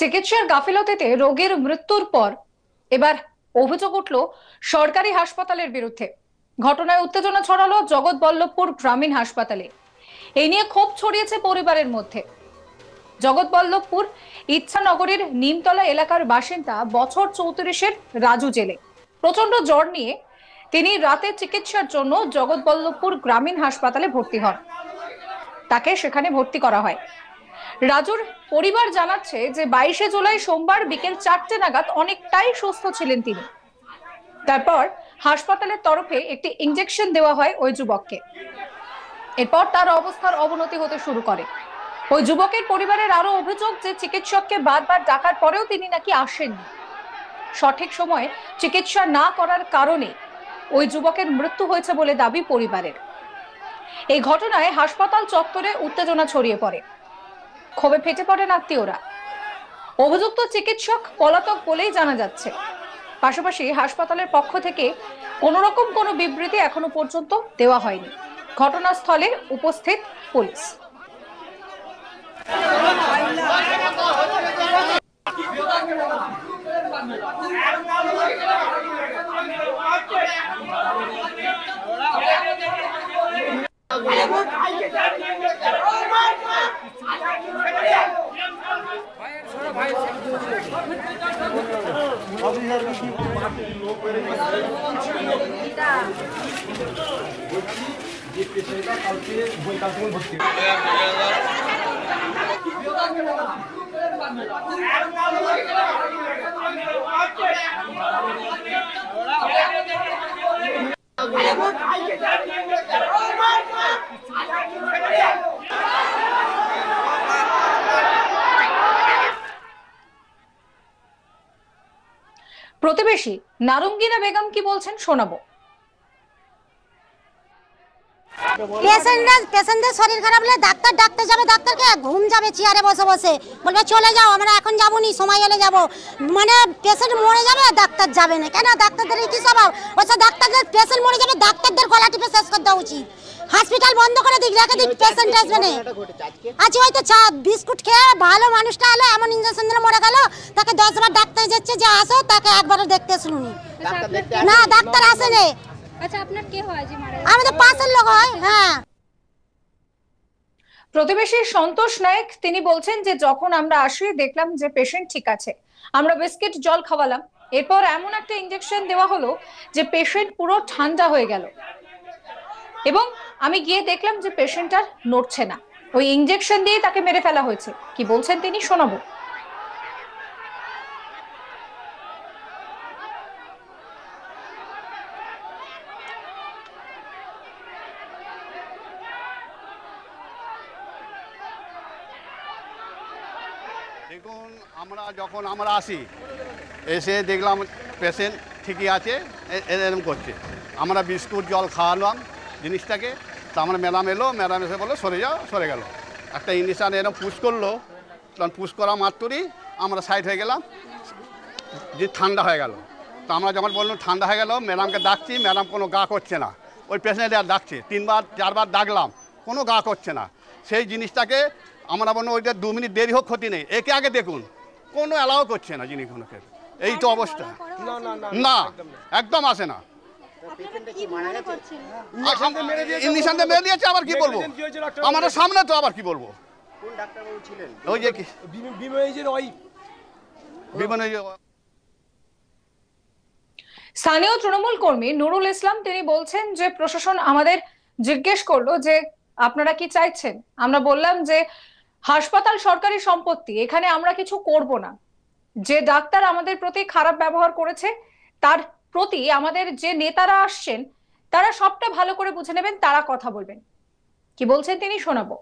চিকিৎসার গাফিলতিতে রোগীর মৃত্যুর পর এবার অভিযোগ উঠল সরকারি হাসপাতালের বিরুদ্ধে ঘটনায় উত্তেজনা ছড়ালো জগৎবল্লভপুর গ্রামীণ হাসপাতালে এই নিয়ে ক্ষোভ ছড়িয়েছে পরিবারের মধ্যে জগৎবল্লভপুর নগরীর নিমতলা এলাকার বাসিন্দা বছর চৌত্রিশের রাজু জেলে প্রচন্ড জ্বর নিয়ে তিনি রাতে চিকিৎসার জন্য জগৎবল্লভপুর গ্রামীণ হাসপাতালে ভর্তি হন তাকে সেখানে ভর্তি করা হয় রাজুর পরিবার জানাচ্ছে যে বাইশে জুলাই সোমবার বিকেল চারটে নাগাদ অনেকটাই সুস্থ ছিলেন তিনি তারপর হাসপাতালের তরফে একটি ইঞ্জেকশন দেওয়া হয় ওই যুবককে এরপর তার অবস্থার অবনতি হতে শুরু করে ওই যুবকের পরিবারের আরো অভিযোগ যে চিকিৎসককে বারবার ডাকার পরেও তিনি নাকি আসেননি সঠিক সময়ে চিকিৎসা না করার কারণে ওই যুবকের মৃত্যু হয়েছে বলে দাবি পরিবারের এই ঘটনায় হাসপাতাল চত্বরে উত্তেজনা ছড়িয়ে পড়ে ক্ষোভে ফেটে পড়েন আত্মীয়রা অভিযুক্ত চিকিৎসক পলাতক বলেই জানা যাচ্ছে পাশাপাশি হাসপাতালের পক্ষ থেকে কোনো রকম কোনো বিবৃতি এখনো পর্যন্ত দেওয়া হয়নি ঘটনাস্থলে উপস্থিত পুলিশ আরে ভাই আইকে যাই ও মার মার আরে কি করে প্রতিবেশী নারঙ্গিনা বেগম কি বলছেন শোনাবো মানে ডাক্তার যাবে না কেন ডাক্তারদের পেশেন্ট মরে যাবে ডাক্তারদের গলা টিপে শেষ করে দেওয়া উচিত হসপিটাল বন্ধ করে দিক রেখে দিক পেশেন্ট আসবে না আজ আচ্ছা, হয়তো চা বিস্কুট খেয়ে ভালো মানুষটা হলো এমন ইঞ্জেকশন দিলে মরে গেল তাকে হচ্ছে যে আসো তাকে একবার দেখতে শুনুন আচ্ছা, না ডাক্তার আসেনি আচ্ছা আপনার হয় মারা আমাদের পাশের লোক হয় হ্যাঁ প্রতিবেশী সন্তোষ নায়ক তিনি বলছেন যে যখন আমরা আসি দেখলাম যে পেশেন্ট ঠিক আছে আমরা বিস্কিট জল খাওয়ালাম এরপর এমন একটা ইঞ্জেকশন দেওয়া হলো যে পেশেন্ট পুরো ঠান্ডা হয়ে গেল এবং আমি গিয়ে দেখলাম যে পেশেন্ট আর নড়ছে না ওই ইঞ্জেকশন দিয়ে তাকে মেরে ফেলা হয়েছে কি বলছেন তিনি শোনাবো দেখুন আমরা যখন আমরা আসি এসে দেখলাম পেশেন্ট ঠিকই আছে এরকম করছে আমরা বিস্কুট জল খাওয়ালাম জিনিসটাকে তা আমরা ম্যাডাম এলো ম্যাডাম এসে বললো সরে যাও সরে গেল একটা ইঞ্জেকশান এরকম পুশ করলো তখন পুশ করা মাত্রই আমরা সাইড হয়ে গেলাম যে ঠান্ডা হয়ে গেল তো আমরা যখন বললাম ঠান্ডা হয়ে গেল ম্যাডামকে ডাকছি ম্যাডাম কোনো গা করছে না ওই পেশেন্টে আর ডাকছে তিনবার চারবার ডাকলাম কোনো গা করছে না সেই জিনিসটাকে আমার মনে ওইটা দু মিনিট দেরি হোক ক্ষতি নেই একে আগে দেখুন কোনো অ্যালাও করছে না যিনি কোনো ক্ষেত্রে এই তো অবস্থা না একদম আসে না স্থানীয় তৃণমূল কর্মী নুরুল ইসলাম তিনি বলছেন যে প্রশাসন আমাদের জিজ্ঞেস করলো যে আপনারা কি চাইছেন আমরা বললাম যে হাসপাতাল সরকারি সম্পত্তি এখানে আমরা কিছু করব না যে ডাক্তার আমাদের প্রতি খারাপ ব্যবহার করেছে তার প্রতি আমাদের যে নেতারা আসছেন তারা সবটা ভালো করে বুঝে নেবেন তারা কথা বলবেন কি বলছেন তিনি শোনাবো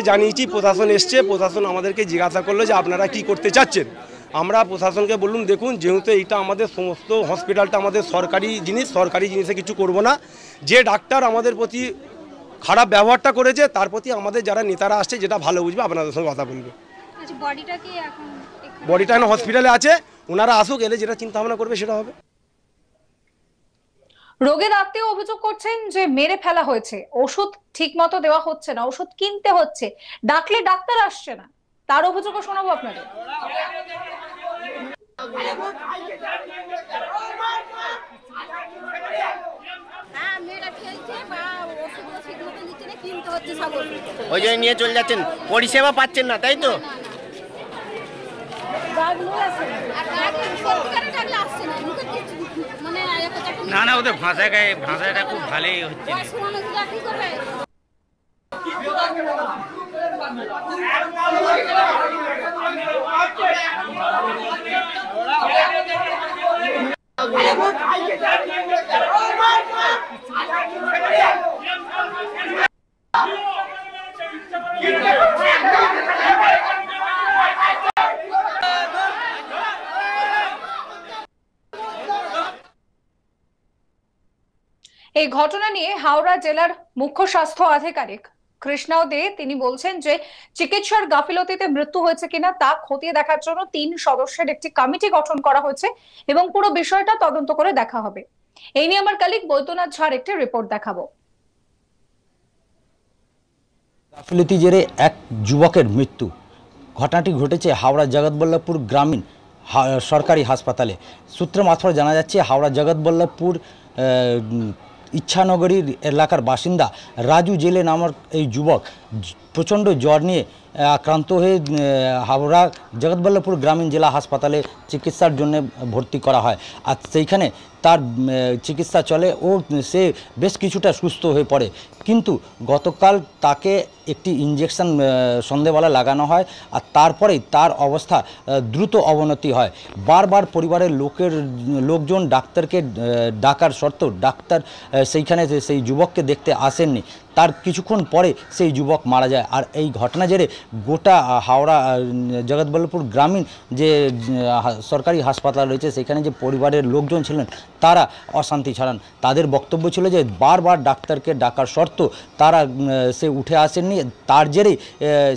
আমাদেরকে জানিয়েছি প্রশাসন এসছে প্রশাসন আমাদেরকে জিজ্ঞাসা করলো যে আপনারা কি করতে চাচ্ছেন আমরা প্রশাসনকে বললুম দেখুন যেহেতু এটা আমাদের সমস্ত হসপিটালটা আমাদের সরকারি জিনিস সরকারি জিনিসে কিছু করব না যে ডাক্তার আমাদের প্রতি খারাপ ব্যবহারটা করেছে তার প্রতি আমাদের যারা নেতারা আসছে যেটা ভালো বুঝবে আপনাদের সঙ্গে কথা বলবে বডিটা আচ্ছা, এখন হসপিটালে আছে ওনারা আসুক এলে যেটা চিন্তা ভাবনা করবে সেটা হবে রোগের আত্মীয় অভিযোগ করছেন যে মেরে ফেলা হয়েছে ওষুধ ঠিক মতো দেওয়া হচ্ছে না ওষুধ কিনতে হচ্ছে ডাকলে ডাক্তার আসছে না তার অভিযোগও শোনাবো আপনাদের হ্যাঁ, ওই জন্য নিয়ে চলে যাচ্ছেন পরিষেবা পাচ্ছেন না তাই তো না না ওদের ভাষা গায়ে ভাষাটা খুব ভালোই হচ্ছে না এই ঘটনা নিয়ে হাওড়া জেলার মুখ্য স্বাস্থ্য আধিকারিক কৃষ্ণাও দে তিনি বলছেন যে চিকিৎসার গাফিলতিতে মৃত্যু হয়েছে কিনা তা খতিয়ে দেখার জন্য তিন সদস্যের একটি কমিটি গঠন করা হয়েছে এবং পুরো বিষয়টা তদন্ত করে দেখা হবে এই নিয়ে আমার কালিক বৈদ্যনাথ ঝাড় একটি রিপোর্ট দেখাবো গাফিলতি জেরে এক যুবকের মৃত্যু ঘটনাটি ঘটেছে হাওড়া জগৎবল্লভপুর গ্রামীণ সরকারি হাসপাতালে সূত্র মাত্র জানা যাচ্ছে হাওড়া জগৎবল্লভপুর ইচ্ছানগরীর এলাকার বাসিন্দা রাজু জেলে নামার এই যুবক প্রচণ্ড জ্বর নিয়ে আক্রান্ত হয়ে হাওড়া জগৎবল্লভপুর গ্রামীণ জেলা হাসপাতালে চিকিৎসার জন্য ভর্তি করা হয় আর সেইখানে তার চিকিৎসা চলে ও সে বেশ কিছুটা সুস্থ হয়ে পড়ে কিন্তু গতকাল তাকে একটি ইঞ্জেকশন সন্ধেবেলা লাগানো হয় আর তারপরেই তার অবস্থা দ্রুত অবনতি হয় বারবার পরিবারের লোকের লোকজন ডাক্তারকে ডাকার সত্ত্বেও ডাক্তার সেইখানে সেই যুবককে দেখতে আসেননি তার কিছুক্ষণ পরে সেই যুবক মারা যায় আর এই ঘটনা জেরে গোটা হাওড়া জগৎবল্লপুর গ্রামীণ যে সরকারি হাসপাতাল রয়েছে সেখানে যে পরিবারের লোকজন ছিলেন তারা অশান্তি ছাড়ান তাদের বক্তব্য ছিল যে বারবার ডাক্তারকে ডাকার শর্ত তারা সে উঠে আসেননি তার জেরেই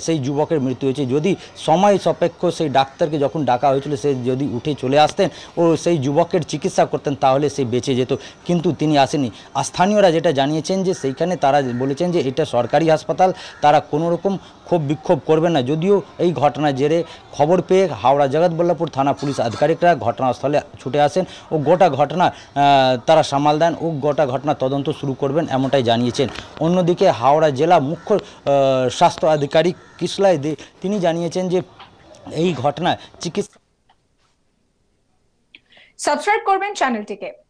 সেই যুবকের মৃত্যু হয়েছে যদি সময় সাপেক্ষ সেই ডাক্তারকে যখন ডাকা হয়েছিল সে যদি উঠে চলে আসতেন ও সেই যুবকের চিকিৎসা করতেন তাহলে সে বেঁচে যেত কিন্তু তিনি আসেনি স্থানীয়রা যেটা জানিয়েছেন যে সেইখানে তারা বলেছেন যে এটা সরকারি হাসপাতাল তারা কোনো রকম ক্ষোভ বিক্ষোভ করবে না যদিও এই ঘটনার জেরে খবর পেয়ে হাওড়া জগৎবল্লভপুর থানা পুলিশ আধিকারিকরা ঘটনাস্থলে ছুটে আসেন ও গোটা ঘটনা তারা সামাল দেন ও গোটা ঘটনা তদন্ত শুরু করবেন এমনটাই জানিয়েছেন অন্যদিকে হাওড়া জেলা মুখ্য স্বাস্থ্য আধিকারিক কিসলাই দে তিনি জানিয়েছেন যে এই ঘটনা চিকিৎসা সাবস্ক্রাইব করবেন চ্যানেলটিকে